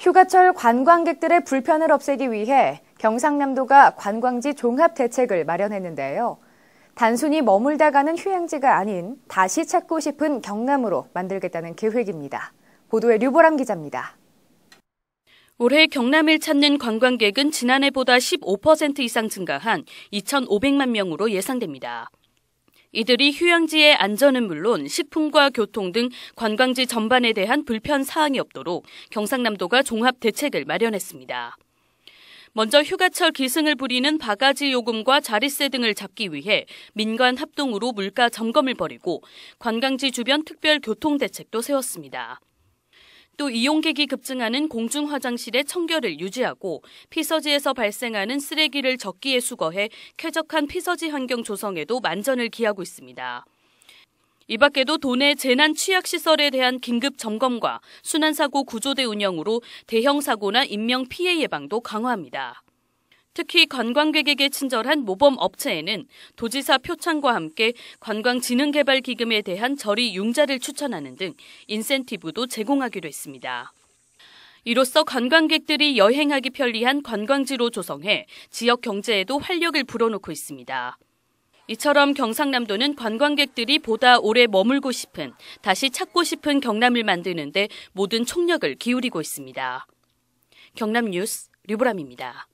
휴가철 관광객들의 불편을 없애기 위해 경상남도가 관광지 종합 대책을 마련했는데요. 단순히 머물다 가는 휴양지가 아닌 다시 찾고 싶은 경남으로 만들겠다는 계획입니다. 보도에 류보람 기자입니다. 올해 경남을 찾는 관광객은 지난해보다 15% 이상 증가한 2,500만 명으로 예상됩니다. 이들이 휴양지의 안전은 물론 식품과 교통 등 관광지 전반에 대한 불편 사항이 없도록 경상남도가 종합 대책을 마련했습니다. 먼저 휴가철 기승을 부리는 바가지 요금과 자릿세 등을 잡기 위해 민관 합동으로 물가 점검을 벌이고 관광지 주변 특별 교통 대책도 세웠습니다. 또 이용객이 급증하는 공중 화장실의 청결을 유지하고 피서지에서 발생하는 쓰레기를 적기에 수거해 쾌적한 피서지 환경 조성에도 만전을 기하고 있습니다. 이 밖에도 도내 재난 취약 시설에 대한 긴급 점검과 순환사고 구조대 운영으로 대형 사고나 인명 피해 예방도 강화합니다. 특히 관광객에게 친절한 모범 업체에는 도지사 표창과 함께 관광진흥개발기금에 대한 저리 융자를 추천하는 등 인센티브도 제공하기로 했습니다. 이로써 관광객들이 여행하기 편리한 관광지로 조성해 지역 경제에도 활력을 불어넣고 있습니다. 이처럼 경상남도는 관광객들이 보다 오래 머물고 싶은, 다시 찾고 싶은 경남을 만드는데 모든 총력을 기울이고 있습니다. 경남 뉴스 류보람입니다.